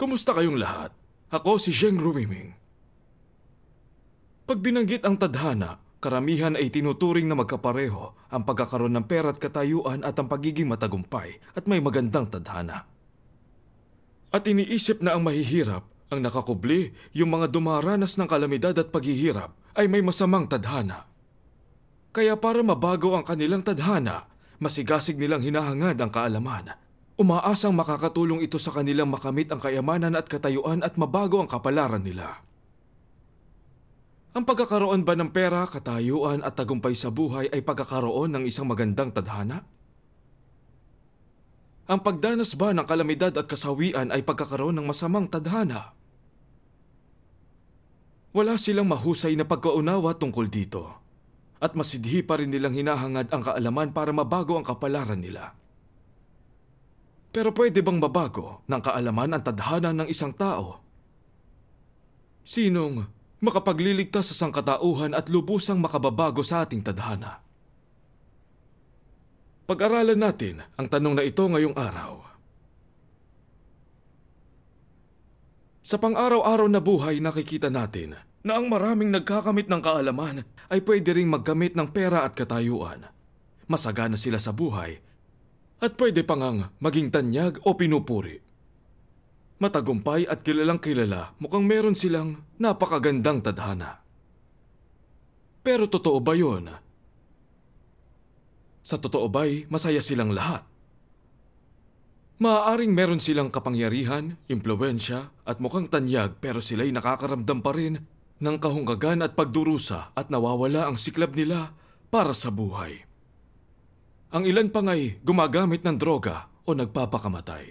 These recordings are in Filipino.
Kumusta kayong lahat? Ako si Zheng Ruiming. Pag binanggit ang tadhana, karamihan ay tinuturing na magkapareho ang pagkakaroon ng pera at katayuan at ang pagiging matagumpay at may magandang tadhana. At iniisip na ang mahihirap, ang nakakubli, yung mga dumaranas ng kalamidad at paghihirap ay may masamang tadhana. Kaya para mabago ang kanilang tadhana, masigasig nilang hinahangad ang kaalaman. Umaasang makakatulong ito sa kanilang makamit ang kayamanan at katayuan at mabago ang kapalaran nila. Ang pagkakaroon ba ng pera, katayuan at tagumpay sa buhay ay pagkakaroon ng isang magandang tadhana? Ang pagdanas ba ng kalamidad at kasawian ay pagkakaroon ng masamang tadhana? Wala silang mahusay na pagkaunawa tungkol dito at masidhi pa rin nilang hinahangad ang kaalaman para mabago ang kapalaran nila. Pero pwede bang mabago ng kaalaman ang tadhana ng isang tao? Sinong makapagliligtas sa sangkatauhan at lubusang makababago sa ating tadhana? Pag-aralan natin ang tanong na ito ngayong araw. Sa pang-araw-araw na buhay nakikita natin na ang maraming nagkakamit ng kaalaman ay pwede ring maggamit ng pera at katayuan. Masagana sila sa buhay at pwede pangang maging tanyag o pinupuri. Matagumpay at kilalang kilala mukhang meron silang napakagandang tadhana. Pero totoo ba yun? Sa totoo ba'y masaya silang lahat? Maaaring meron silang kapangyarihan, impluensya at mukhang tanyag pero sila'y nakakaramdam pa rin ng kahunggagan at pagdurusa at nawawala ang siklab nila para sa buhay. Ang ilan pa nga'y gumagamit ng droga o nagpapakamatay.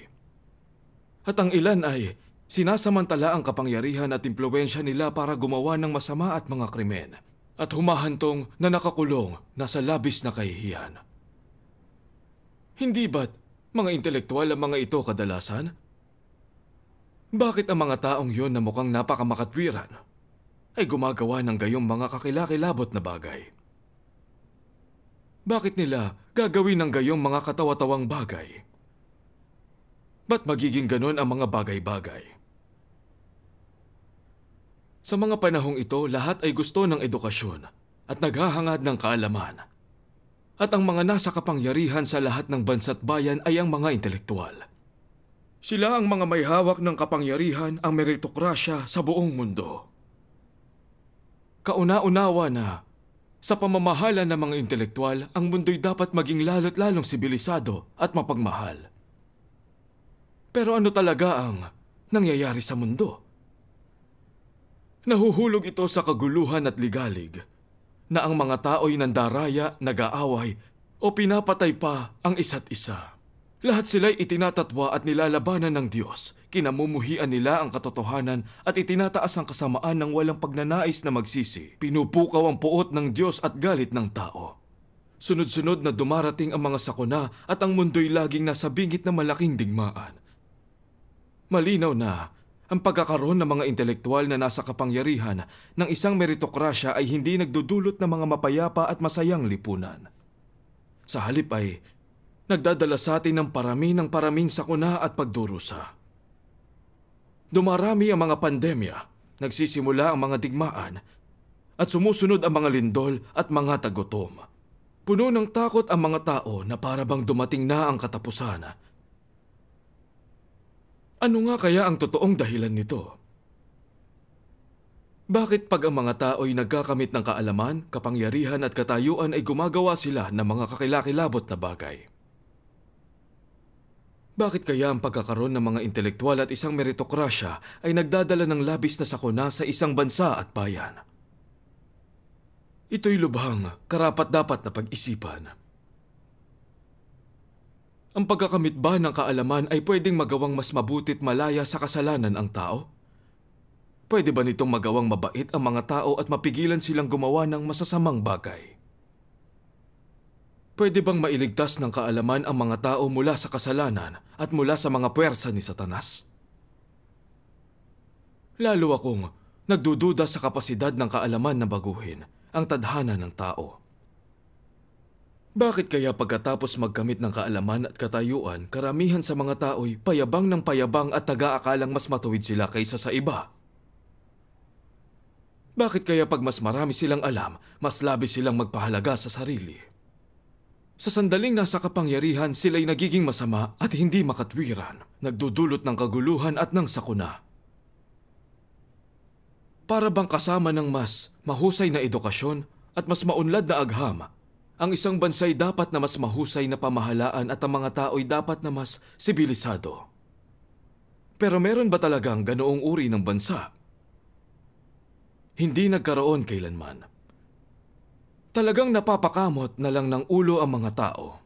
At ang ilan ay sinasamantala ang kapangyarihan at impluensya nila para gumawa ng masama at mga krimen at humahantong na nakakulong na sa labis na kahihiyan. Hindi ba't mga intelektual ang mga ito kadalasan? Bakit ang mga taong yon na mukhang napakamakatwiran? ay gumagawa ng gayong mga kakilakilabot na bagay. Bakit nila gagawin ng gayong mga katawa-tawang bagay? Ba't magiging ganun ang mga bagay-bagay? Sa mga panahong ito, lahat ay gusto ng edukasyon at naghahangad ng kaalaman. At ang mga nasa kapangyarihan sa lahat ng bansa't bayan ay ang mga intelektual. Sila ang mga may hawak ng kapangyarihan ang meritokrasya sa buong mundo kauna-unawa na sa pamamahala ng mga intelektual, ang mundo'y dapat maging lalo't lalong sibilisado at mapagmahal. Pero ano talaga ang nangyayari sa mundo? Nahuhulog ito sa kaguluhan at ligalig na ang mga tao'y nandaraya, nag-aaway o pinapatay pa ang isa't isa. Lahat sila'y itinatatwa at nilalabanan ng Diyos Kinamumuhian nila ang katotohanan at itinataas ang kasamaan ng walang pagnanais na magsisi. Pinupukaw ang puot ng Diyos at galit ng tao. Sunod-sunod na dumarating ang mga sakuna at ang mundo'y laging nasa bingit na malaking digmaan. Malinaw na ang pagkakaroon ng mga intelektual na nasa kapangyarihan ng isang meritokrasya ay hindi nagdudulot ng mga mapayapa at masayang lipunan. Sa halip ay nagdadala sa atin ng parami ng paraming sakuna at pagdurusa. Dumarami ang mga pandemya, nagsisimula ang mga digmaan, at sumusunod ang mga lindol at mga tagutom. Puno ng takot ang mga tao na para bang dumating na ang katapusan. Ano nga kaya ang totoong dahilan nito? Bakit pag ang mga tao'y nagkakamit ng kaalaman, kapangyarihan at katayuan ay gumagawa sila ng mga kakilakilabot na bagay? Bakit kaya ang pagkakaroon ng mga intelektual at isang meritokrasya ay nagdadala ng labis na sakuna sa isang bansa at bayan? Ito'y lubhang karapat-dapat na pag-isipan. Ang pagkakamit ba ng kaalaman ay pwedeng magawang mas mabuti't malaya sa kasalanan ang tao? Pwede ba nitong magawang mabait ang mga tao at mapigilan silang gumawa ng masasamang bagay? Pwede bang mailigtas ng kaalaman ang mga tao mula sa kasalanan at mula sa mga puwersa ni Satanas? Lalo akong nagdududa sa kapasidad ng kaalaman na baguhin ang tadhana ng tao. Bakit kaya pagkatapos magkamit ng kaalaman at katayuan, karamihan sa mga tao'y payabang ng payabang at nag-aakalang mas matuwid sila kaysa sa iba? Bakit kaya pag mas marami silang alam, mas labis silang magpahalaga sa sarili? Sa sandaling nasa kapangyarihan, sila'y nagiging masama at hindi makatwiran, nagdudulot ng kaguluhan at ng sakuna. Para bang kasama ng mas mahusay na edukasyon at mas maunlad na agham, ang isang bansa'y dapat na mas mahusay na pamahalaan at ang mga tao'y dapat na mas sibilisado. Pero meron ba talagang ganoong uri ng bansa? Hindi nagkaroon kailanman. Talagang napapakamot na lang ng ulo ang mga tao.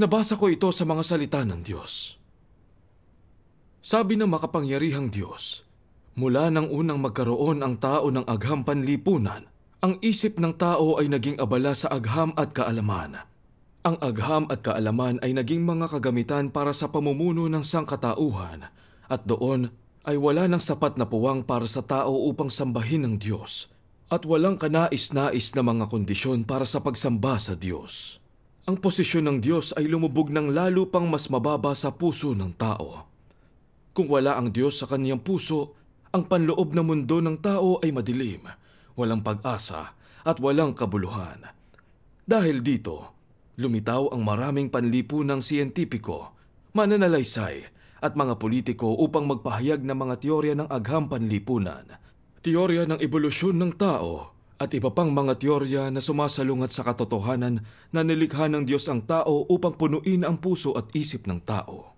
Nabasa ko ito sa mga salita ng Diyos. Sabi ng makapangyarihang Diyos, mula nang unang magkaroon ang tao ng agham panlipunan, ang isip ng tao ay naging abala sa agham at kaalaman. Ang agham at kaalaman ay naging mga kagamitan para sa pamumuno ng sangkatauhan at doon ay wala ng sapat na puwang para sa tao upang sambahin ng Diyos at walang kanais-nais na mga kondisyon para sa pagsamba sa Diyos. Ang posisyon ng Diyos ay lumubog ng lalo pang mas mababa sa puso ng tao. Kung wala ang Diyos sa kaniyang puso, ang panloob na mundo ng tao ay madilim, walang pag-asa at walang kabuluhan. Dahil dito, lumitaw ang maraming panlipunang siyentipiko, mananalaysay at mga politiko upang magpahayag ng mga teorya ng agham panlipunan – teorya ng ebolusyon ng tao at iba pang mga teorya na sumasalungat sa katotohanan na nilikha ng Diyos ang tao upang punuin ang puso at isip ng tao.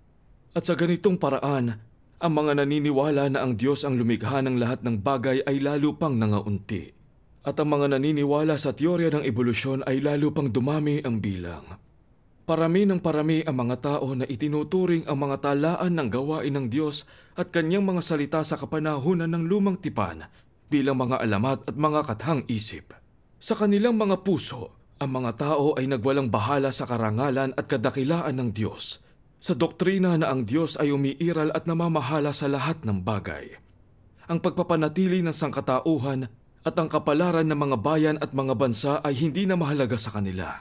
At sa ganitong paraan, ang mga naniniwala na ang Diyos ang lumikha ng lahat ng bagay ay lalo pang nangaunti. At ang mga naniniwala sa teorya ng ebolusyon ay lalo pang dumami ang bilang. Parami ng parami ang mga tao na itinuturing ang mga talaan ng gawain ng Diyos at kanyang mga salita sa kapanahunan ng lumang tipan bilang mga alamat at mga kathang isip. Sa kanilang mga puso, ang mga tao ay nagwalang bahala sa karangalan at kadakilaan ng Diyos, sa doktrina na ang Diyos ay umiiral at namamahala sa lahat ng bagay. Ang pagpapanatili ng sangkatauhan at ang kapalaran ng mga bayan at mga bansa ay hindi na mahalaga sa kanila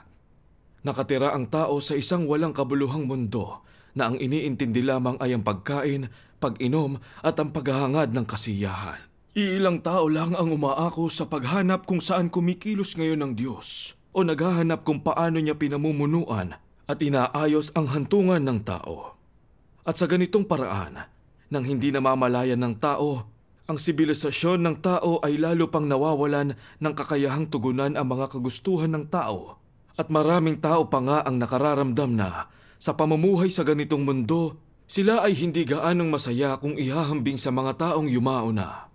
Nakatira ang tao sa isang walang kabuluhang mundo na ang iniintindi lamang ay ang pagkain, pag-inom at ang paghahangad ng kasiyahan. Iilang tao lang ang umaako sa paghanap kung saan kumikilos ngayon ang Diyos o naghahanap kung paano niya pinamumunuan at inaayos ang hantungan ng tao. At sa ganitong paraan, nang hindi namamalayan ng tao, ang sibilisasyon ng tao ay lalo pang nawawalan ng kakayahang tugunan ang mga kagustuhan ng tao at maraming tao pa nga ang nakararamdam na sa pamumuhay sa ganitong mundo, sila ay hindi gaanong masaya kung ihahambing sa mga taong yumao na.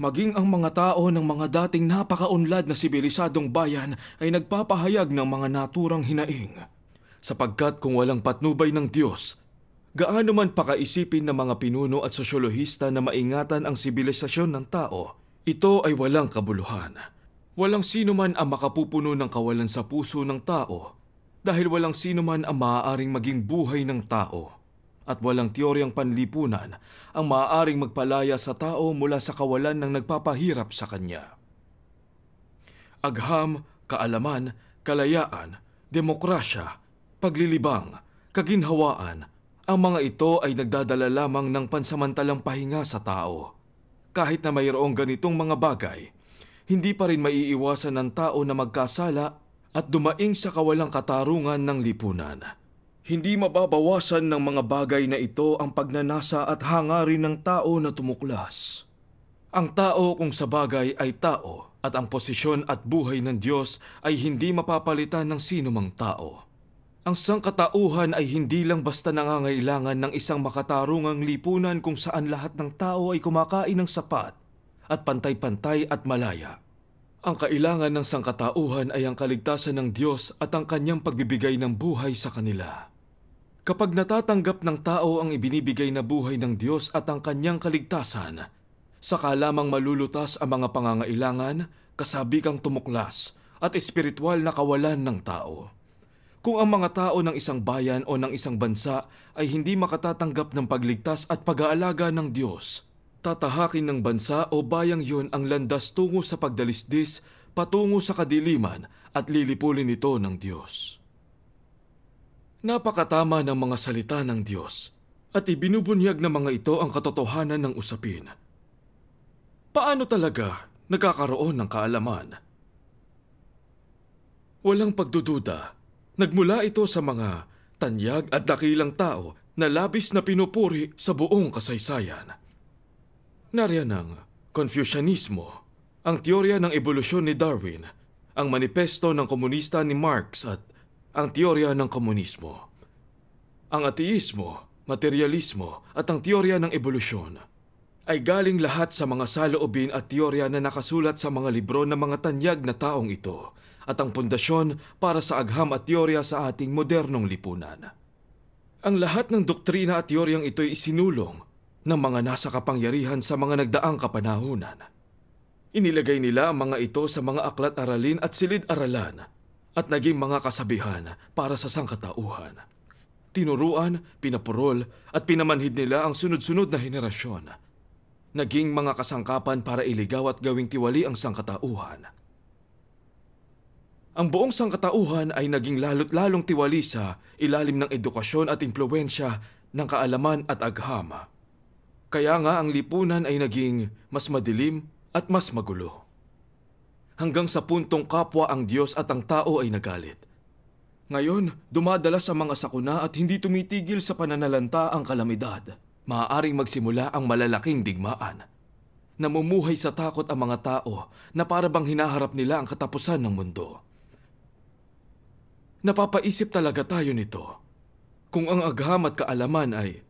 Maging ang mga tao ng mga dating napakaunlad na sibilisadong bayan ay nagpapahayag ng mga naturang hinaing. Sapagkat kung walang patnubay ng Diyos, gaano man pakaisipin ng mga pinuno at sosyolohista na maingatan ang sibilisasyon ng tao, ito ay walang kabuluhan. Walang sino man ang makapupuno ng kawalan sa puso ng tao dahil walang sino man ang maaaring maging buhay ng tao at walang teoryang panlipunan ang maaaring magpalaya sa tao mula sa kawalan ng nagpapahirap sa kanya. Agham, kaalaman, kalayaan, demokrasya, paglilibang, kaginhawaan, ang mga ito ay nagdadala lamang ng pansamantalang pahinga sa tao. Kahit na mayroong ganitong mga bagay, hindi pa rin maiiwasan ng tao na magkasala at dumaing sa kawalang katarungan ng lipunan. Hindi mababawasan ng mga bagay na ito ang pagnanasa at hangarin ng tao na tumuklas. Ang tao kung sa bagay ay tao at ang posisyon at buhay ng Diyos ay hindi mapapalitan ng sinumang tao. Ang sangkatauhan ay hindi lang basta nangangailangan ng isang makatarungang lipunan kung saan lahat ng tao ay kumakain ng sapat at pantay-pantay at malaya. Ang kailangan ng sangkatauhan ay ang kaligtasan ng Diyos at ang kanyang pagbibigay ng buhay sa kanila. Kapag natatanggap ng tao ang ibinibigay na buhay ng Diyos at ang kanyang kaligtasan, saka lamang malulutas ang mga pangangailangan, kasabikang tumuklas, at espiritual na kawalan ng tao. Kung ang mga tao ng isang bayan o ng isang bansa ay hindi makatatanggap ng pagligtas at pag-aalaga ng Diyos, Tatahakin ng bansa o bayang yun ang landas tungo sa pagdalisdis patungo sa kadiliman at lilipulin ito ng Diyos. Napakatama ng mga salita ng Diyos at ibinubunyag ng mga ito ang katotohanan ng usapin. Paano talaga nagkakaroon ng kaalaman? Walang pagdududa, nagmula ito sa mga tanyag at dakilang tao na labis na pinupuri sa buong kasaysayan. Nariyan ang Confucianismo, ang teorya ng ebolusyon ni Darwin, ang manipesto ng komunista ni Marx at ang teorya ng komunismo. Ang ateismo, materialismo at ang teorya ng ebolusyon ay galing lahat sa mga saloobin at teorya na nakasulat sa mga libro ng mga tanyag na taong ito at ang pundasyon para sa agham at teorya sa ating modernong lipunan. Ang lahat ng doktrina at teoryang ito ay isinulong ng mga nasa kapangyarihan sa mga nagdaang kapanahunan. Inilagay nila ang mga ito sa mga aklat-aralin at silid-aralan at naging mga kasabihan para sa sangkatauhan. Tinuruan, pinapurol at pinamanhid nila ang sunod-sunod na henerasyon. Naging mga kasangkapan para iligaw at gawing tiwali ang sangkatauhan. Ang buong sangkatauhan ay naging lalo't lalong tiwali sa ilalim ng edukasyon at impluensya ng kaalaman at aghama. Kaya nga ang lipunan ay naging mas madilim at mas magulo. Hanggang sa puntong kapwa ang Diyos at ang tao ay nagalit. Ngayon, dumadala sa mga sakuna at hindi tumitigil sa pananalanta ang kalamidad. Maaaring magsimula ang malalaking digmaan. Namumuhay sa takot ang mga tao na parabang hinaharap nila ang katapusan ng mundo. Napapaisip talaga tayo nito. Kung ang agham at kaalaman ay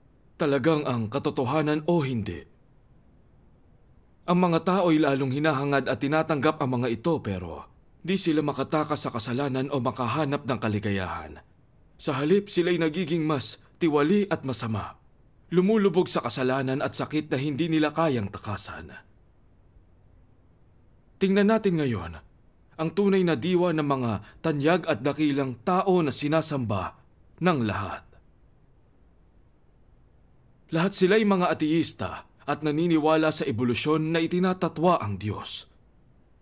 Talagang ang katotohanan o hindi. Ang mga tao'y lalong hinahangad at tinatanggap ang mga ito pero di sila makatakas sa kasalanan o makahanap ng kaligayahan. Sa halip sila'y nagiging mas tiwali at masama. Lumulubog sa kasalanan at sakit na hindi nila kayang takasan. Tingnan natin ngayon ang tunay na diwa ng mga tanyag at dakilang tao na sinasamba ng lahat. Lahat sila'y mga ateista at naniniwala sa ebolusyon na itinatatwa ang Diyos.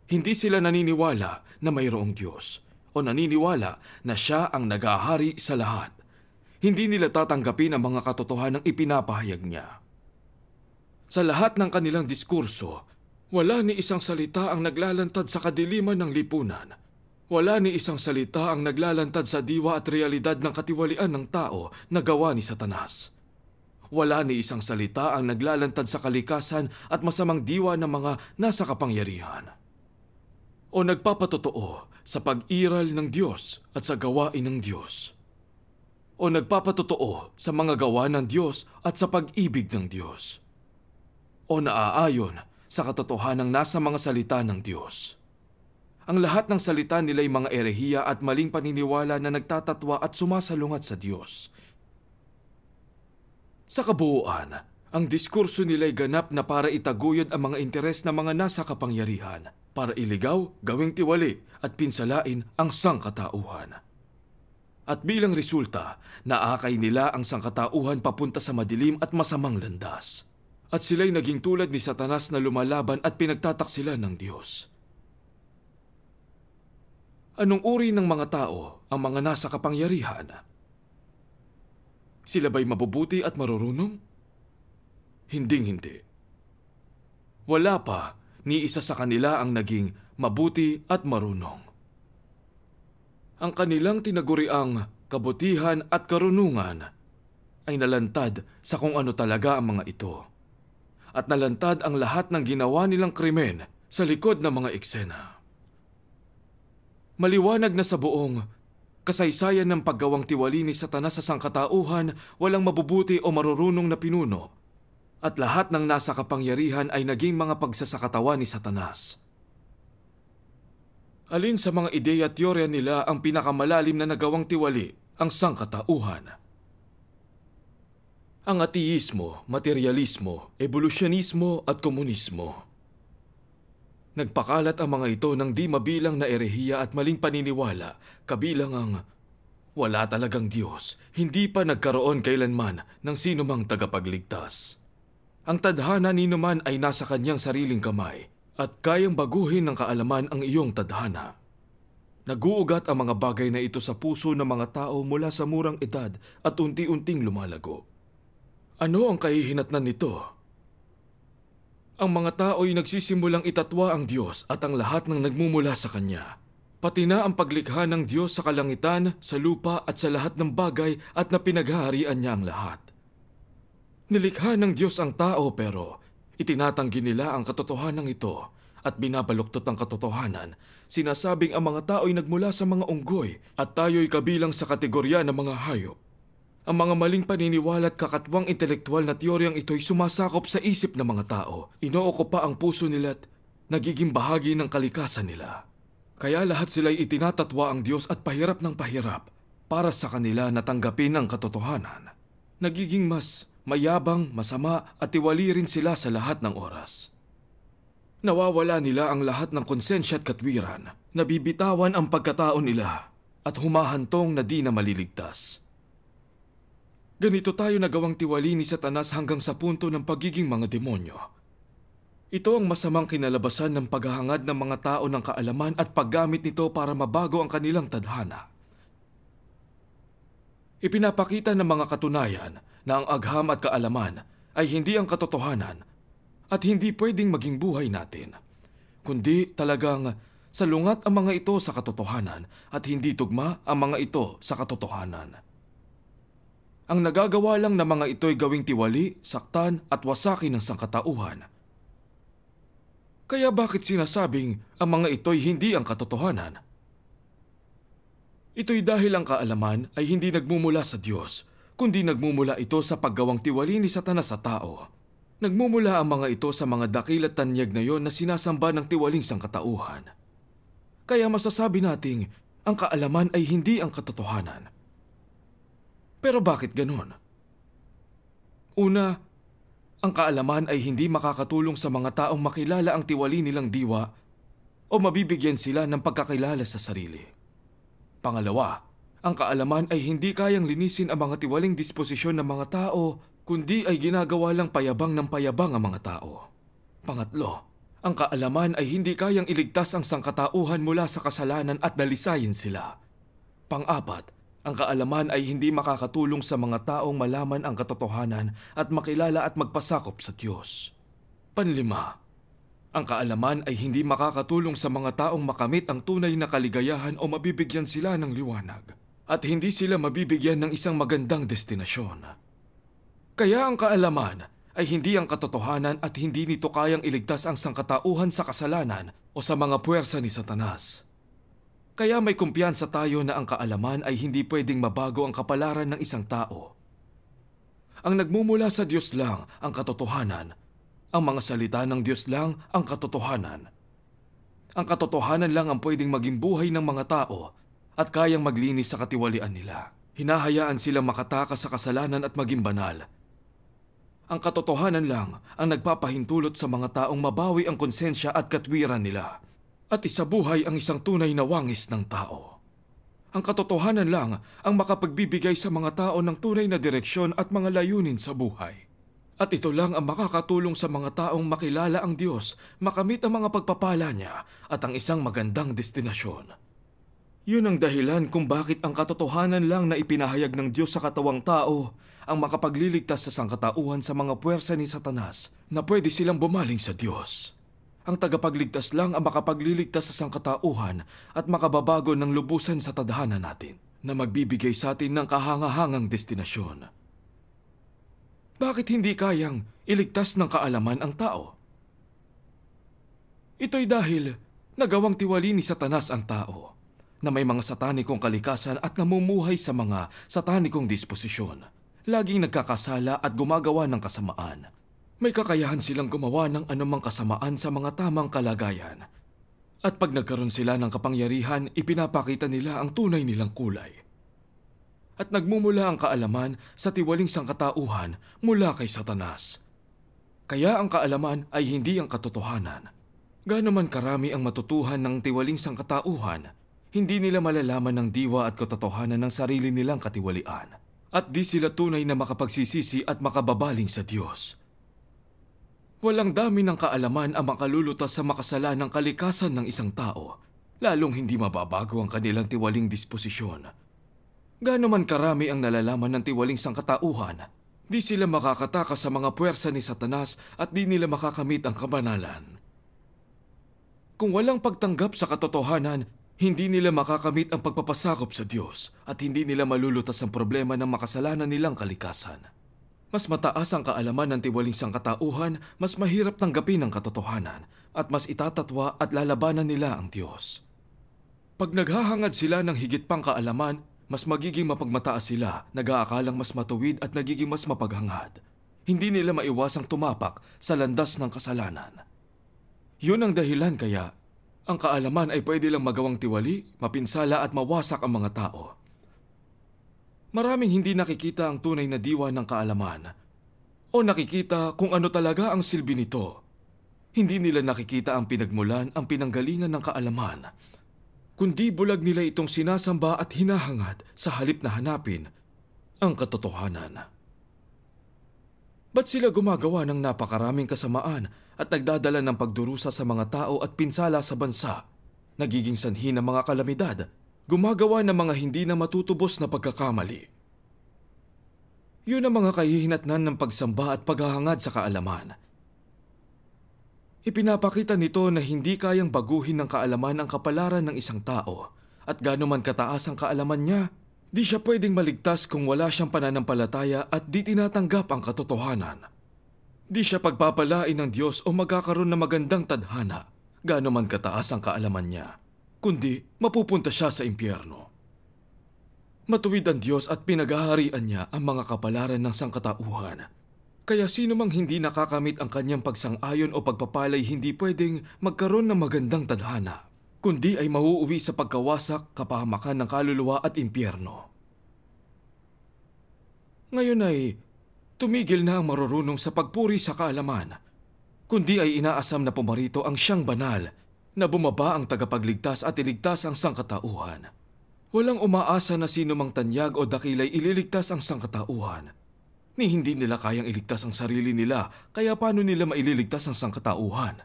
Hindi sila naniniwala na mayroong Diyos o naniniwala na siya ang nagahari sa lahat. Hindi nila tatanggapin ang mga ng ipinapahayag niya. Sa lahat ng kanilang diskurso, wala ni isang salita ang naglalantad sa kadiliman ng lipunan. Wala ni isang salita ang naglalantad sa diwa at realidad ng katiwalian ng tao na gawa ni Satanas. Wala ni isang salita ang naglalantad sa kalikasan at masamang diwa ng mga nasa kapangyarihan. O nagpapatotoo sa pag-iral ng Diyos at sa gawain ng Diyos. O nagpapatotoo sa mga gawa ng Diyos at sa pag-ibig ng Diyos. O naaayon sa katotohanang nasa mga salita ng Diyos. Ang lahat ng salita nila'y mga erehiya at maling paniniwala na nagtatatwa at sumasalungat sa Diyos sa kabuuan, ang diskurso nila'y ganap na para itaguyod ang mga interes ng mga nasa kapangyarihan, para iligaw, gawing tiwali at pinsalain ang sangkatauhan. At bilang resulta, naakay nila ang sangkatauhan papunta sa madilim at masamang landas. At sila'y naging tulad ni Satanas na lumalaban at pinagtataksila ng Diyos. Anong uri ng mga tao ang mga nasa kapangyarihan? Sila ba'y mabubuti at marurunong? Hinding hindi. Wala pa ni isa sa kanila ang naging mabuti at marunong. Ang kanilang tinaguriang kabutihan at karunungan ay nalantad sa kung ano talaga ang mga ito. At nalantad ang lahat ng ginawa nilang krimen sa likod ng mga eksena. Maliwanag na sa buong kasaysayan ng paggawang tiwali ni Satanas sa sangkatauhan, walang mabubuti o marurunong na pinuno. At lahat ng nasa kapangyarihan ay naging mga pagsasakatawa ni Satanas. Alin sa mga ideya at teorya nila ang pinakamalalim na nagawang tiwali, ang sangkatauhan? Ang ateismo, materialismo, evolusyonismo at komunismo. Nagpakalat ang mga ito ng di mabilang na erehiya at maling paniniwala, kabilang ang wala talagang Diyos, hindi pa nagkaroon kailanman ng sinumang tagapagligtas. Ang tadhana ni naman ay nasa kanyang sariling kamay at kayang baguhin ng kaalaman ang iyong tadhana. Naguugat ang mga bagay na ito sa puso ng mga tao mula sa murang edad at unti-unting lumalago. Ano ang kahihinatnan nito? Ang mga tao'y nagsisimulang itatwa ang Diyos at ang lahat ng nagmumula sa Kanya. Pati na ang paglikha ng Diyos sa kalangitan, sa lupa at sa lahat ng bagay at na pinaghaharian niya ang lahat. Nilikha ng Diyos ang tao pero itinatanggi nila ang katotohanan ito at binabaluktot ang katotohanan, sinasabing ang mga tao'y nagmula sa mga unggoy at tayo'y kabilang sa kategorya ng mga hayop. Ang mga maling paniniwala at kakatwang intelektual na teoryang ito'y sumasakop sa isip ng mga tao. Inookupa ang puso nila at nagiging bahagi ng kalikasan nila. Kaya lahat sila'y itinatatwa ang Diyos at pahirap ng pahirap para sa kanila natanggapin ang katotohanan. Nagiging mas mayabang, masama at tiwali rin sila sa lahat ng oras. Nawawala nila ang lahat ng konsensya at katwiran, nabibitawan ang pagkatao nila at humahantong na di na maliligtas. Ganito tayo nagawang tiwali ni Satanas hanggang sa punto ng pagiging mga demonyo. Ito ang masamang kinalabasan ng paghahangad ng mga tao ng kaalaman at paggamit nito para mabago ang kanilang tadhana. Ipinapakita ng mga katunayan na ang agham at kaalaman ay hindi ang katotohanan at hindi pwedeng maging buhay natin, kundi talagang salungat ang mga ito sa katotohanan at hindi tugma ang mga ito sa katotohanan. Ang nagagawa lang ng mga ito'y gawing tiwali, saktan at wasaki ng sangkatauhan. Kaya bakit sinasabing ang mga ito'y hindi ang katotohanan? Ito'y dahil ang kaalaman ay hindi nagmumula sa Diyos, kundi nagmumula ito sa paggawang tiwali ni Satanas sa tao. Nagmumula ang mga ito sa mga dakil at tanyag na yon na sinasamba ng tiwaling sangkatauhan. Kaya masasabi nating ang kaalaman ay hindi ang katotohanan pero bakit ganun? Una, ang kaalaman ay hindi makakatulong sa mga taong makilala ang tiwali nilang diwa o mabibigyan sila ng pagkakilala sa sarili. Pangalawa, ang kaalaman ay hindi kayang linisin ang mga tiwaling disposisyon ng mga tao kundi ay ginagawa lang payabang ng payabang ang mga tao. Pangatlo, ang kaalaman ay hindi kayang iligtas ang sangkatauhan mula sa kasalanan at dalisayin sila. Pangapat, ang kaalaman ay hindi makakatulong sa mga taong malaman ang katotohanan at makilala at magpasakop sa Diyos. Panlima, ang kaalaman ay hindi makakatulong sa mga taong makamit ang tunay na kaligayahan o mabibigyan sila ng liwanag at hindi sila mabibigyan ng isang magandang destinasyon. Kaya ang kaalaman ay hindi ang katotohanan at hindi nito kayang iligtas ang sangkatauhan sa kasalanan o sa mga puwersa ni Satanas. Kaya may kumpiyansa tayo na ang kaalaman ay hindi pwedeng mabago ang kapalaran ng isang tao. Ang nagmumula sa Diyos lang ang katotohanan. Ang mga salita ng Diyos lang ang katotohanan. Ang katotohanan lang ang pwedeng maging buhay ng mga tao at kayang maglinis sa katiwalian nila. Hinahayaan silang makatakas sa kasalanan at maging banal. Ang katotohanan lang ang nagpapahintulot sa mga taong mabawi ang konsensya at katwiran nila at buhay ang isang tunay na wangis ng tao. Ang katotohanan lang ang makapagbibigay sa mga tao ng tunay na direksyon at mga layunin sa buhay. At ito lang ang makakatulong sa mga taong makilala ang Diyos, makamit ang mga pagpapala niya at ang isang magandang destinasyon. Yun ang dahilan kung bakit ang katotohanan lang na ipinahayag ng Diyos sa katawang tao ang makapagliligtas sa sangkatauhan sa mga puwersa ni Satanas na pwede silang bumaling sa Diyos. Ang tagapagligtas lang ang makapagliligtas sa sangkatauhan at makababago ng lubusan sa tadhana natin na magbibigay sa atin ng kahangahangang destinasyon. Bakit hindi kayang iligtas ng kaalaman ang tao? Ito'y dahil nagawang tiwali ni Satanas ang tao na may mga satanikong kalikasan at namumuhay sa mga satanikong disposisyon. Laging nagkakasala at gumagawa ng kasamaan may kakayahan silang gumawa ng anumang kasamaan sa mga tamang kalagayan. At pag nagkaroon sila ng kapangyarihan, ipinapakita nila ang tunay nilang kulay. At nagmumula ang kaalaman sa tiwaling sangkatauhan mula kay Satanas. Kaya ang kaalaman ay hindi ang katotohanan. Gano man karami ang matutuhan ng tiwaling sangkatauhan, hindi nila malalaman ng diwa at katotohanan ng sarili nilang katiwalian. At di sila tunay na makapagsisisi at makababaling sa Diyos. Walang dami ng kaalaman ang makalulutas sa makasalanang kalikasan ng isang tao, lalong hindi mababago ang kanilang tiwaling disposisyon. Gano man karami ang nalalaman ng tiwaling sangkatauhan, di sila makakataka sa mga puwersa ni Satanas at di nila makakamit ang kabanalan. Kung walang pagtanggap sa katotohanan, hindi nila makakamit ang pagpapasakop sa Diyos at hindi nila malulutas ang problema ng makasalanan nilang kalikasan. Mas mataas ang kaalaman ng tiwaling sangkatauhan, mas mahirap tanggapin ang katotohanan, at mas itatatwa at lalabanan nila ang Diyos. Pag naghahangad sila ng higit pang kaalaman, mas magiging mapagmataas sila, nag-aakalang mas matuwid at nagiging mas mapaghangad. Hindi nila maiwasang tumapak sa landas ng kasalanan. Yun ang dahilan kaya, ang kaalaman ay pwede lang magawang tiwali, mapinsala at mawasak ang mga tao. Maraming hindi nakikita ang tunay na diwa ng kaalaman o nakikita kung ano talaga ang silbi nito. Hindi nila nakikita ang pinagmulan, ang pinanggalingan ng kaalaman, kundi bulag nila itong sinasamba at hinahangad sa halip na hanapin ang katotohanan. Ba't sila gumagawa ng napakaraming kasamaan at nagdadala ng pagdurusa sa mga tao at pinsala sa bansa? Nagiging sanhi ng mga kalamidad gumagawa ng mga hindi na matutubos na pagkakamali. Yun ang mga kahihinatnan ng pagsamba at paghahangad sa kaalaman. Ipinapakita nito na hindi kayang baguhin ng kaalaman ang kapalaran ng isang tao at gaano man kataas ang kaalaman niya, di siya pwedeng maligtas kung wala siyang pananampalataya at di tinatanggap ang katotohanan. Di siya pagpapalain ng Diyos o magkakaroon ng magandang tadhana, gaano man kataas ang kaalaman niya kundi mapupunta siya sa impyerno. Matuwid ang Diyos at pinaghaharian niya ang mga kapalaran ng sangkatauhan. Kaya sino mang hindi nakakamit ang kanyang pagsang-ayon o pagpapalay hindi pwedeng magkaroon ng magandang tadhana, kundi ay mauuwi sa pagkawasak, kapahamakan ng kaluluwa at impyerno. Ngayon ay tumigil na ang marurunong sa pagpuri sa kaalaman, kundi ay inaasam na pumarito ang siyang banal na bumaba ang tagapagligtas at iligtas ang sangkatauhan. Walang umaasa na sino mang tanyag o dakilay ililigtas ang sangkatauhan. Ni hindi nila kayang iligtas ang sarili nila, kaya paano nila maililigtas ang sangkatauhan?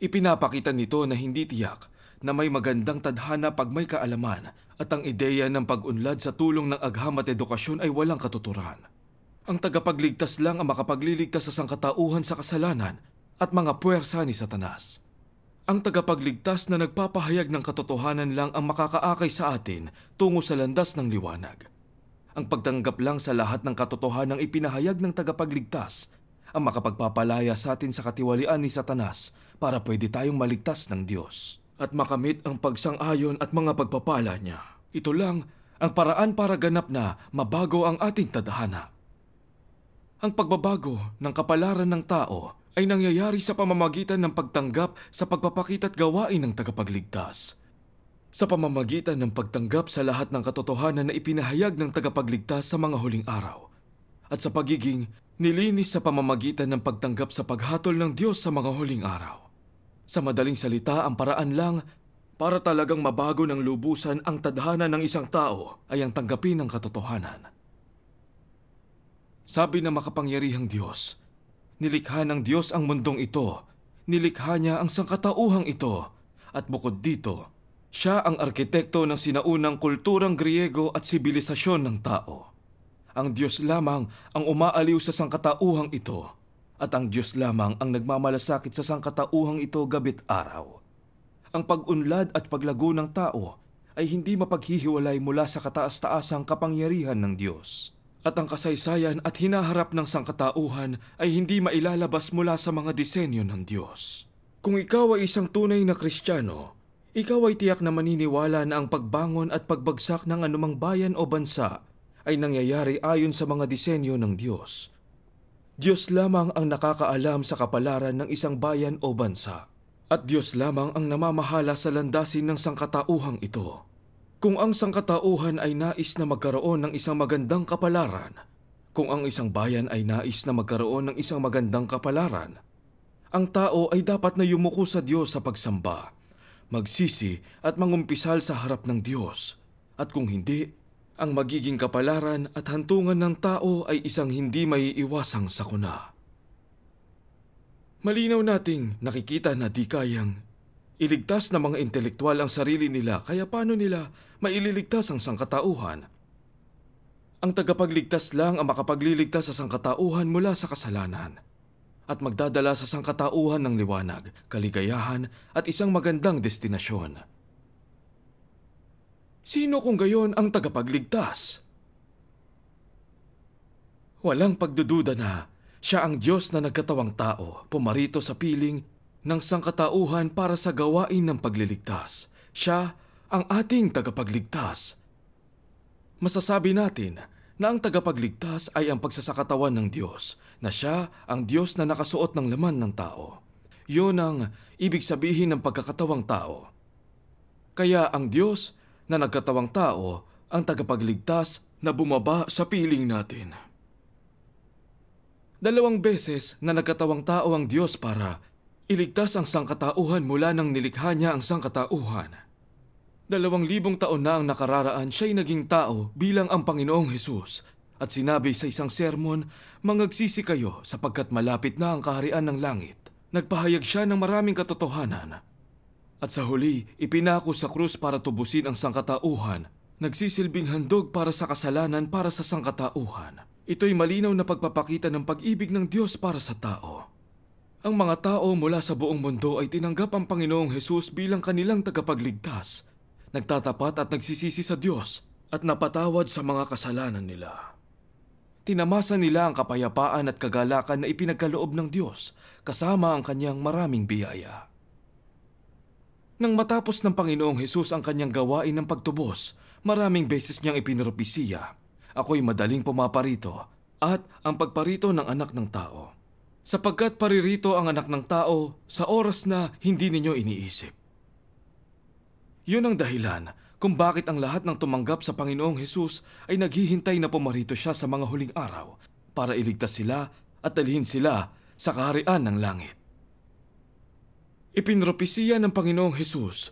Ipinapakita nito na hindi tiyak na may magandang tadhana pag may kaalaman at ang ideya ng pag-unlad sa tulong ng agham at edukasyon ay walang katuturan. Ang tagapagligtas lang ang makapagliligtas sa sangkatauhan sa kasalanan at mga puwersa ni Satanas. Ang tagapagligtas na nagpapahayag ng katotohanan lang ang makakaakay sa atin tungo sa landas ng liwanag. Ang pagtanggap lang sa lahat ng katotohanang ipinahayag ng tagapagligtas ang makapagpapalaya sa atin sa katiwalian ni Satanas para pwede tayong maligtas ng Diyos at makamit ang pagsang-ayon at mga pagpapala niya. Ito lang ang paraan para ganap na mabago ang ating tadhana. Ang pagbabago ng kapalaran ng tao ay nangyayari sa pamamagitan ng pagtanggap sa pagpapakita at gawain ng tagapagligtas. Sa pamamagitan ng pagtanggap sa lahat ng katotohanan na ipinahayag ng tagapagligtas sa mga huling araw at sa pagiging nilinis sa pamamagitan ng pagtanggap sa paghatol ng Diyos sa mga huling araw. Sa madaling salita, ang paraan lang para talagang mabago ng lubusan ang tadhana ng isang tao ay ang tanggapin ng katotohanan. Sabi ng makapangyarihang Diyos, Nilikha ng Diyos ang mundong ito. Nilikha niya ang sangkatauhang ito. At bukod dito, siya ang arkitekto ng sinaunang kulturang Griego at sibilisasyon ng tao. Ang Diyos lamang ang umaaliw sa sangkatauhang ito at ang Diyos lamang ang nagmamalasakit sa sangkatauhang ito gabit araw. Ang pag-unlad at paglago ng tao ay hindi mapaghihiwalay mula sa kataas-taasang kapangyarihan ng Diyos. At ang kasaysayan at hinaharap ng sangkatauhan ay hindi mailalabas mula sa mga disenyo ng Diyos. Kung ikaw ay isang tunay na Kristiyano, ikaw ay tiyak na maniniwala na ang pagbangon at pagbagsak ng anumang bayan o bansa ay nangyayari ayon sa mga disenyo ng Diyos. Diyos lamang ang nakakaalam sa kapalaran ng isang bayan o bansa. At Diyos lamang ang namamahala sa landasin ng sangkatauhang ito. Kung ang sangkatauhan ay nais na magkaroon ng isang magandang kapalaran, kung ang isang bayan ay nais na magkaroon ng isang magandang kapalaran, ang tao ay dapat na yumuko sa Diyos sa pagsamba, magsisi at mangumpisal sa harap ng Diyos. At kung hindi, ang magiging kapalaran at hantungan ng tao ay isang hindi may iwasang sakuna. Malinaw nating nakikita na di kayang Iligtas ng mga intelektual ang sarili nila kaya paano nila maililigtas ang sangkatauhan? Ang tagapagligtas lang ang makapagliligtas sa sangkatauhan mula sa kasalanan at magdadala sa sangkatauhan ng liwanag, kaligayahan at isang magandang destinasyon. Sino kung gayon ang tagapagligtas? Walang pagdududa na siya ang Diyos na nagkatawang tao, pumarito sa piling ng sangkatauhan para sa gawain ng pagliligtas. Siya ang ating tagapagligtas. Masasabi natin na ang tagapagligtas ay ang pagsasakatawan ng Diyos, na siya ang Diyos na nakasuot ng laman ng tao. Yun ang ibig sabihin ng pagkakatawang tao. Kaya ang Diyos na nagkatawang tao ang tagapagligtas na bumaba sa piling natin. Dalawang beses na nagkatawang tao ang Diyos para Iligtas ang sangkatauhan mula nang nilikha niya ang sangkatauhan. Dalawang libong taon na ang nakararaan siya'y naging tao bilang ang Panginoong Hesus at sinabi sa isang sermon, Mangagsisi kayo sapagkat malapit na ang kaharian ng langit. Nagpahayag siya ng maraming katotohanan. At sa huli, ipinako sa krus para tubusin ang sangkatauhan, nagsisilbing handog para sa kasalanan para sa sangkatauhan. Ito'y malinaw na pagpapakita ng pag-ibig ng Diyos para sa tao. Ang mga tao mula sa buong mundo ay tinanggap ang Panginoong Hesus bilang kanilang tagapagligtas, nagtatapat at nagsisisi sa Diyos at napatawad sa mga kasalanan nila. Tinamasa nila ang kapayapaan at kagalakan na ipinagkaloob ng Diyos kasama ang kanyang maraming biyaya. Nang matapos ng Panginoong Hesus ang kanyang gawain ng pagtubos, maraming beses niyang ipinurpisiya, ako'y madaling pumaparito at ang pagparito ng anak ng tao sapagkat paririto ang anak ng tao sa oras na hindi ninyo iniisip. Yun ang dahilan kung bakit ang lahat ng tumanggap sa Panginoong Hesus ay naghihintay na pumarito siya sa mga huling araw para iligtas sila at dalhin sila sa kaharian ng langit. Ipinropesiya ng Panginoong Hesus,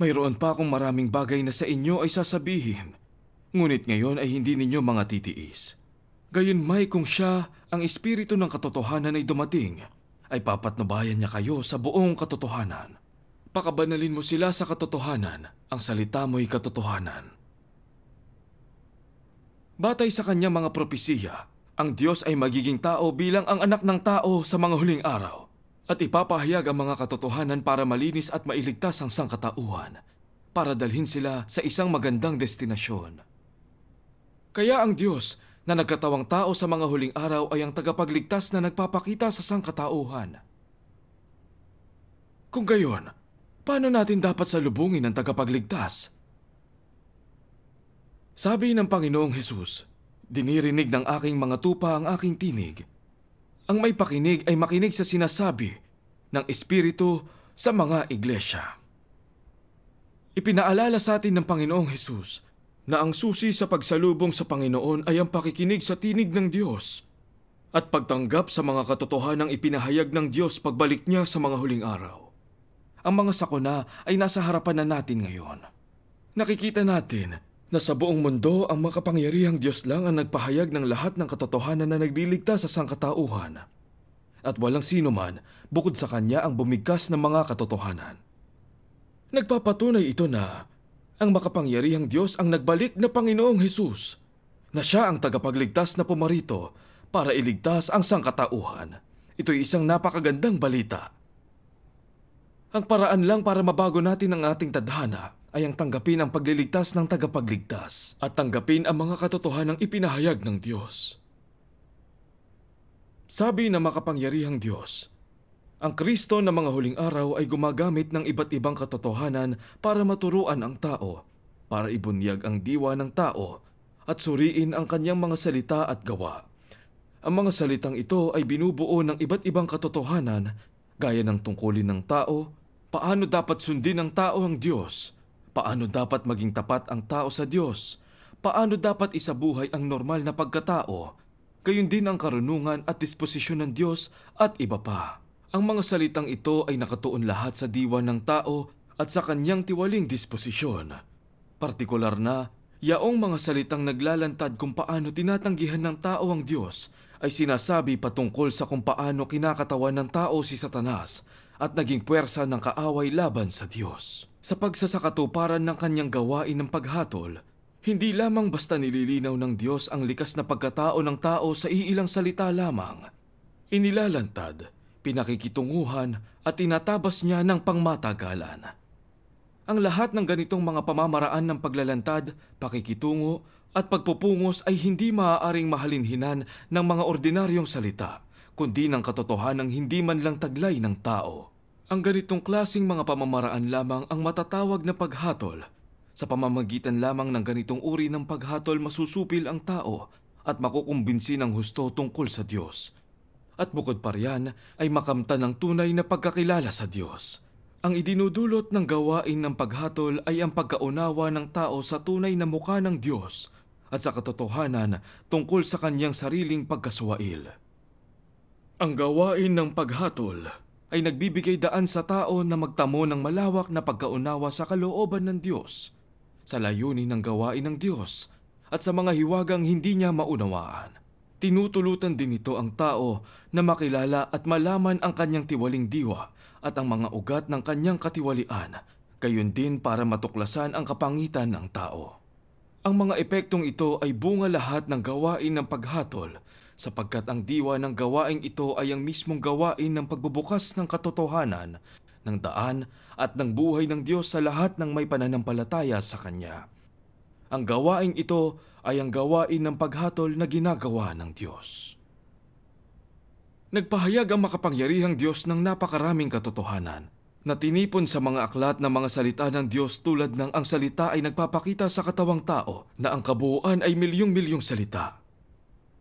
mayroon pa akong maraming bagay na sa inyo ay sasabihin, ngunit ngayon ay hindi ninyo mga titiis. Gayon may kung siya ang espiritu ng katotohanan ay dumating, ay papatnubayan niya kayo sa buong katotohanan. Pakabanalin mo sila sa katotohanan, ang salita mo'y katotohanan. Batay sa kanya mga propesiya, ang Diyos ay magiging tao bilang ang anak ng tao sa mga huling araw at ipapahayag ang mga katotohanan para malinis at mailigtas ang sangkatauhan para dalhin sila sa isang magandang destinasyon. Kaya ang Diyos na nagkatawang tao sa mga huling araw ay ang tagapagligtas na nagpapakita sa sangkatauhan. Kung gayon, paano natin dapat salubungin ang tagapagligtas? Sabi ng Panginoong Hesus, Dinirinig ng aking mga tupa ang aking tinig. Ang may pakinig ay makinig sa sinasabi ng Espiritu sa mga iglesia. Ipinaalala sa atin ng Panginoong Hesus na ang susi sa pagsalubong sa Panginoon ay ang pakikinig sa tinig ng Diyos at pagtanggap sa mga katotohanang ipinahayag ng Diyos pagbalik niya sa mga huling araw. Ang mga sakuna ay nasa harapan na natin ngayon. Nakikita natin na sa buong mundo ang makapangyarihang Diyos lang ang nagpahayag ng lahat ng katotohanan na nagliligtas sa sangkatauhan. At walang sino man bukod sa Kanya ang bumigkas ng mga katotohanan. Nagpapatunay ito na ang makapangyarihang Diyos ang nagbalik na Panginoong Hesus na siya ang tagapagligtas na pumarito para iligtas ang sangkatauhan. Ito'y isang napakagandang balita. Ang paraan lang para mabago natin ang ating tadhana ay ang tanggapin ang pagliligtas ng tagapagligtas at tanggapin ang mga ng ipinahayag ng Diyos. Sabi na makapangyarihang Diyos, ang Kristo ng mga huling araw ay gumagamit ng iba't ibang katotohanan para maturuan ang tao, para ibunyag ang diwa ng tao, at suriin ang kanyang mga salita at gawa. Ang mga salitang ito ay binubuo ng iba't ibang katotohanan gaya ng tungkulin ng tao, paano dapat sundin ng tao ang Diyos, paano dapat maging tapat ang tao sa Diyos, paano dapat isabuhay ang normal na pagkatao, gayon din ang karunungan at disposisyon ng Diyos at iba pa. Ang mga salitang ito ay nakatuon lahat sa diwa ng tao at sa kanyang tiwaling disposisyon. Partikular na, yaong mga salitang naglalantad kung paano tinatanggihan ng tao ang Diyos ay sinasabi patungkol sa kung paano kinakatawan ng tao si Satanas at naging puwersa ng kaaway laban sa Diyos. Sa pagsasakatuparan ng kanyang gawain ng paghatol, hindi lamang basta nililinaw ng Diyos ang likas na pagkatao ng tao sa iilang salita lamang. Inilalantad pinakikitunguhan at tinatabas niya ng pangmatagalan. Ang lahat ng ganitong mga pamamaraan ng paglalantad, pakikitungo at pagpupungos ay hindi maaaring mahalinhinan ng mga ordinaryong salita, kundi ng katotohanang hindi man lang taglay ng tao. Ang ganitong klasing mga pamamaraan lamang ang matatawag na paghatol. Sa pamamagitan lamang ng ganitong uri ng paghatol masusupil ang tao at makukumbinsi ng husto tungkol sa Diyos. At bukod pa riyan ay makamta ng tunay na pagkakilala sa Diyos. Ang idinudulot ng gawain ng paghatol ay ang pagkaunawa ng tao sa tunay na mukha ng Diyos at sa katotohanan tungkol sa kanyang sariling pagkasuwail. Ang gawain ng paghatol ay nagbibigay daan sa tao na magtamo ng malawak na pagkaunawa sa kalooban ng Diyos, sa layunin ng gawain ng Diyos at sa mga hiwagang hindi niya maunawaan tinutulutan din ito ang tao na makilala at malaman ang kanyang tiwaling diwa at ang mga ugat ng kanyang katiwalian, gayon din para matuklasan ang kapangitan ng tao. Ang mga epektong ito ay bunga lahat ng gawain ng paghatol sapagkat ang diwa ng gawaing ito ay ang mismong gawain ng pagbubukas ng katotohanan, ng daan at ng buhay ng Diyos sa lahat ng may pananampalataya sa Kanya. Ang gawaing ito ay ang gawain ng paghatol na ginagawa ng Diyos. Nagpahayag ang makapangyarihang Diyos ng napakaraming katotohanan na tinipon sa mga aklat na mga salita ng Diyos tulad ng ang salita ay nagpapakita sa katawang tao na ang kabuuan ay milyong-milyong salita.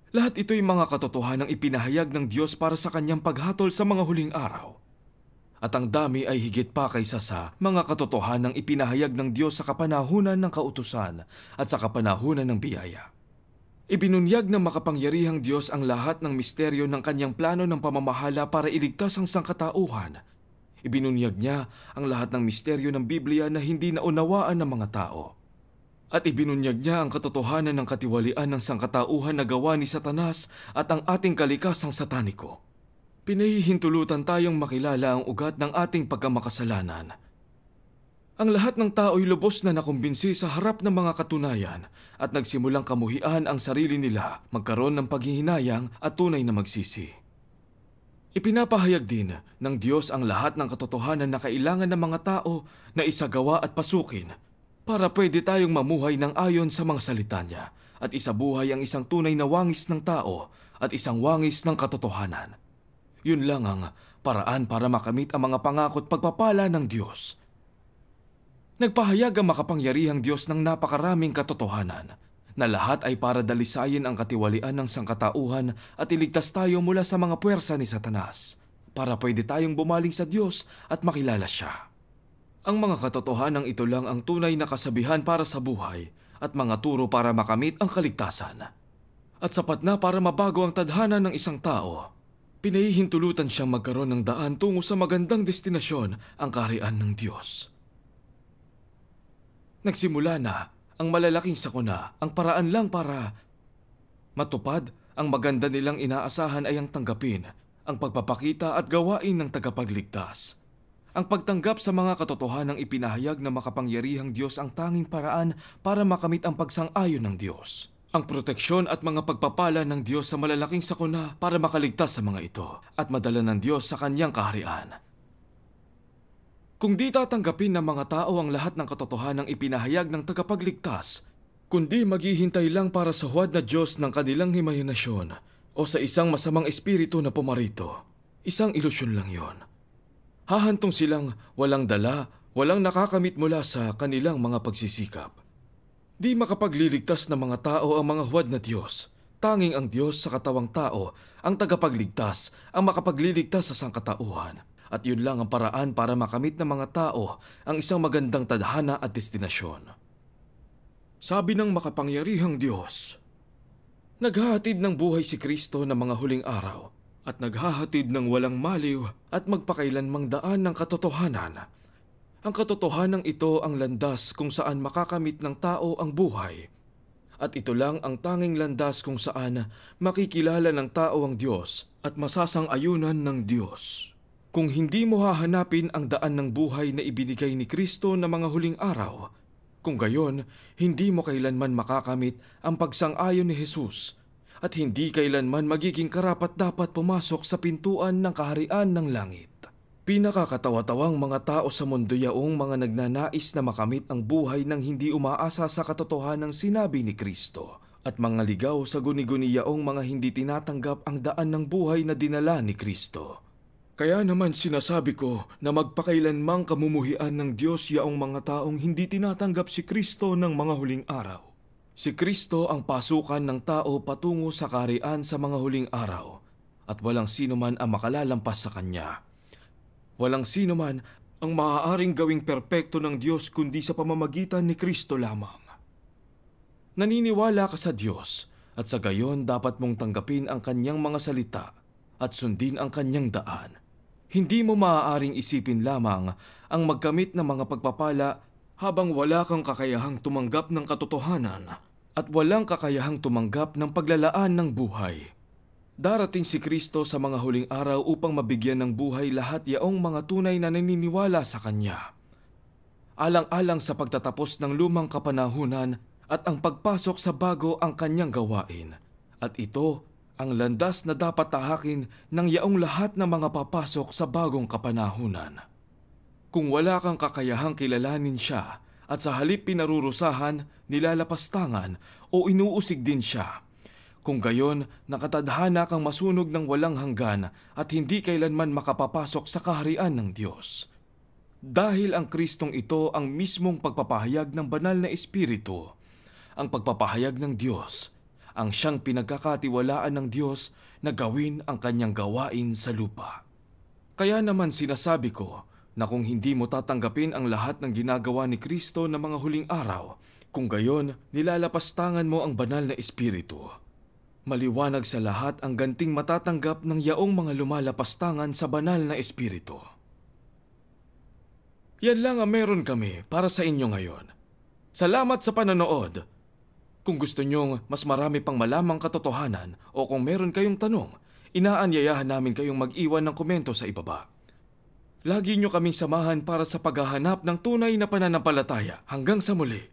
Lahat ito'y mga katotohanang ipinahayag ng Diyos para sa kanyang paghatol sa mga huling araw at ang dami ay higit pa kaysa sa mga katotohanan ng ipinahayag ng Diyos sa kapanahunan ng kautusan at sa kapanahunan ng biyaya. Ibinunyag ng makapangyarihang Diyos ang lahat ng misteryo ng kanyang plano ng pamamahala para iligtas ang sangkatauhan. Ibinunyag niya ang lahat ng misteryo ng Biblia na hindi naunawaan ng mga tao. At ibinunyag niya ang katotohanan ng katiwalian ng sangkatauhan na gawa ni Satanas at ang ating kalikasang sataniko. Pinahihintulutan tayong makilala ang ugat ng ating pagkamakasalanan. Ang lahat ng tao'y lubos na nakumbinsi sa harap ng mga katunayan at nagsimulang kamuhian ang sarili nila magkaroon ng paghihinayang at tunay na magsisi. Ipinapahayag din ng Diyos ang lahat ng katotohanan na kailangan ng mga tao na isagawa at pasukin para pwede tayong mamuhay ng ayon sa mga salita niya at isabuhay ang isang tunay na wangis ng tao at isang wangis ng katotohanan. Yun lang ang paraan para makamit ang mga pangako't pagpapala ng Diyos. Nagpahayag ang makapangyarihang Diyos ng napakaraming katotohanan na lahat ay para dalisayin ang katiwalian ng sangkatauhan at iligtas tayo mula sa mga puwersa ni Satanas para pwede tayong bumaling sa Diyos at makilala siya. Ang mga katotohanan ito lang ang tunay na kasabihan para sa buhay at mga turo para makamit ang kaligtasan. At sapat na para mabago ang tadhana ng isang tao pinahihintulutan siyang magkaroon ng daan tungo sa magandang destinasyon ang kaharian ng Diyos. Nagsimula na ang malalaking sakuna, ang paraan lang para matupad ang maganda nilang inaasahan ay ang tanggapin, ang pagpapakita at gawain ng tagapagligtas. Ang pagtanggap sa mga katotohanang ipinahayag na makapangyarihang Diyos ang tanging paraan para makamit ang pagsang-ayon ng Diyos ang proteksyon at mga pagpapala ng Diyos sa malalaking sakuna para makaligtas sa mga ito at madala ng Diyos sa kanyang kaharian. Kung di tatanggapin ng mga tao ang lahat ng ng ipinahayag ng tagapagligtas, kundi maghihintay lang para sa huwad na Diyos ng kanilang himahinasyon o sa isang masamang espiritu na pumarito, isang ilusyon lang yon. Hahantong silang walang dala, walang nakakamit mula sa kanilang mga pagsisikap. Di makapagliligtas ng mga tao ang mga huwad na Diyos. Tanging ang Diyos sa katawang tao, ang tagapagligtas, ang makapagliligtas sa sangkatauhan. At yun lang ang paraan para makamit ng mga tao ang isang magandang tadhana at destinasyon. Sabi ng makapangyarihang Diyos, Naghahatid ng buhay si Kristo ng mga huling araw at naghahatid ng walang maliw at magpakailanmang daan ng katotohanan ang katotohanan ito ang landas kung saan makakamit ng tao ang buhay. At ito lang ang tanging landas kung saan makikilala ng tao ang Diyos at masasang-ayunan ng Diyos. Kung hindi mo hahanapin ang daan ng buhay na ibinigay ni Kristo na mga huling araw, kung gayon, hindi mo kailanman makakamit ang pagsang-ayon ni Jesus at hindi kailanman magiging karapat dapat pumasok sa pintuan ng kaharian ng langit. Pinakakatawa-tawang mga tao sa mundo yaong mga nagnanais na makamit ang buhay ng hindi umaasa sa katotohanan ng sinabi ni Kristo at mga ligaw sa guni-guni yaong mga hindi tinatanggap ang daan ng buhay na dinala ni Kristo. Kaya naman sinasabi ko na magpakailanmang kamumuhian ng Diyos yaong mga taong hindi tinatanggap si Kristo ng mga huling araw. Si Kristo ang pasukan ng tao patungo sa karian sa mga huling araw at walang sino man ang makalalampas sa Kanya. Walang sino man ang maaaring gawing perpekto ng Diyos kundi sa pamamagitan ni Kristo lamang. Naniniwala ka sa Diyos at sa gayon dapat mong tanggapin ang kanyang mga salita at sundin ang kanyang daan. Hindi mo maaaring isipin lamang ang magkamit ng mga pagpapala habang wala kang kakayahang tumanggap ng katotohanan at walang kakayahang tumanggap ng paglalaan ng buhay. Darating si Kristo sa mga huling araw upang mabigyan ng buhay lahat yaong mga tunay na naniniwala sa Kanya. Alang-alang sa pagtatapos ng lumang kapanahunan at ang pagpasok sa bago ang Kanyang gawain. At ito ang landas na dapat tahakin ng yaong lahat ng mga papasok sa bagong kapanahunan. Kung wala kang kakayahang kilalanin siya at sa halip pinarurusahan, nilalapastangan o inuusig din siya – kung gayon, nakatadhana kang masunog ng walang hanggan at hindi kailanman makapapasok sa kaharian ng Diyos. Dahil ang Kristong ito ang mismong pagpapahayag ng banal na Espiritu, ang pagpapahayag ng Diyos, ang siyang pinagkakatiwalaan ng Diyos na gawin ang kanyang gawain sa lupa. Kaya naman sinasabi ko na kung hindi mo tatanggapin ang lahat ng ginagawa ni Kristo ng mga huling araw, kung gayon, nilalapastangan mo ang banal na Espiritu Maliwanag sa lahat ang ganting matatanggap ng yaong mga lumalapastangan sa banal na espiritu. Yan lang ang meron kami para sa inyo ngayon. Salamat sa panonood! Kung gusto nyong mas marami pang malamang katotohanan o kung meron kayong tanong, inaanyayahan namin kayong mag-iwan ng komento sa ibaba. Lagi nyo kaming samahan para sa paghahanap ng tunay na pananampalataya. Hanggang sa muli!